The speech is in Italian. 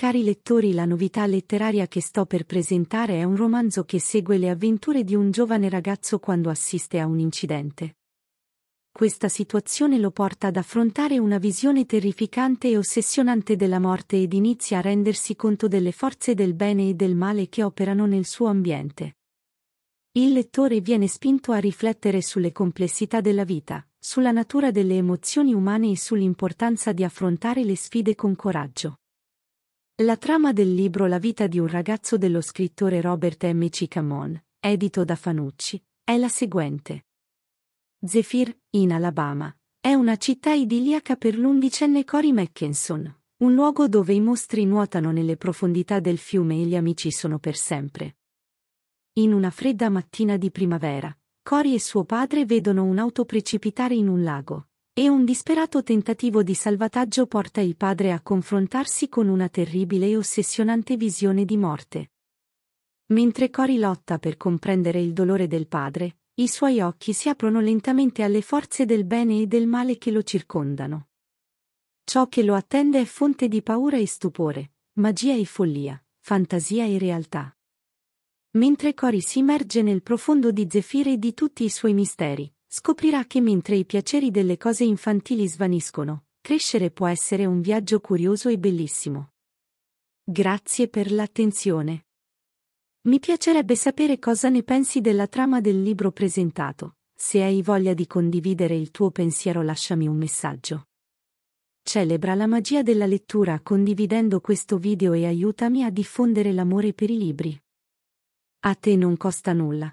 Cari lettori, la novità letteraria che sto per presentare è un romanzo che segue le avventure di un giovane ragazzo quando assiste a un incidente. Questa situazione lo porta ad affrontare una visione terrificante e ossessionante della morte ed inizia a rendersi conto delle forze del bene e del male che operano nel suo ambiente. Il lettore viene spinto a riflettere sulle complessità della vita, sulla natura delle emozioni umane e sull'importanza di affrontare le sfide con coraggio. La trama del libro La vita di un ragazzo dello scrittore Robert M. C. Camon, edito da Fanucci, è la seguente. Zephyr, in Alabama, è una città idilliaca per l'undicenne Cory Mackinson, un luogo dove i mostri nuotano nelle profondità del fiume e gli amici sono per sempre. In una fredda mattina di primavera, Cory e suo padre vedono un'auto precipitare in un lago. E un disperato tentativo di salvataggio porta il padre a confrontarsi con una terribile e ossessionante visione di morte. Mentre Cory lotta per comprendere il dolore del padre, i suoi occhi si aprono lentamente alle forze del bene e del male che lo circondano. Ciò che lo attende è fonte di paura e stupore, magia e follia, fantasia e realtà. Mentre Cory si immerge nel profondo di Zefire e di tutti i suoi misteri, scoprirà che mentre i piaceri delle cose infantili svaniscono, crescere può essere un viaggio curioso e bellissimo. Grazie per l'attenzione. Mi piacerebbe sapere cosa ne pensi della trama del libro presentato. Se hai voglia di condividere il tuo pensiero lasciami un messaggio. Celebra la magia della lettura condividendo questo video e aiutami a diffondere l'amore per i libri. A te non costa nulla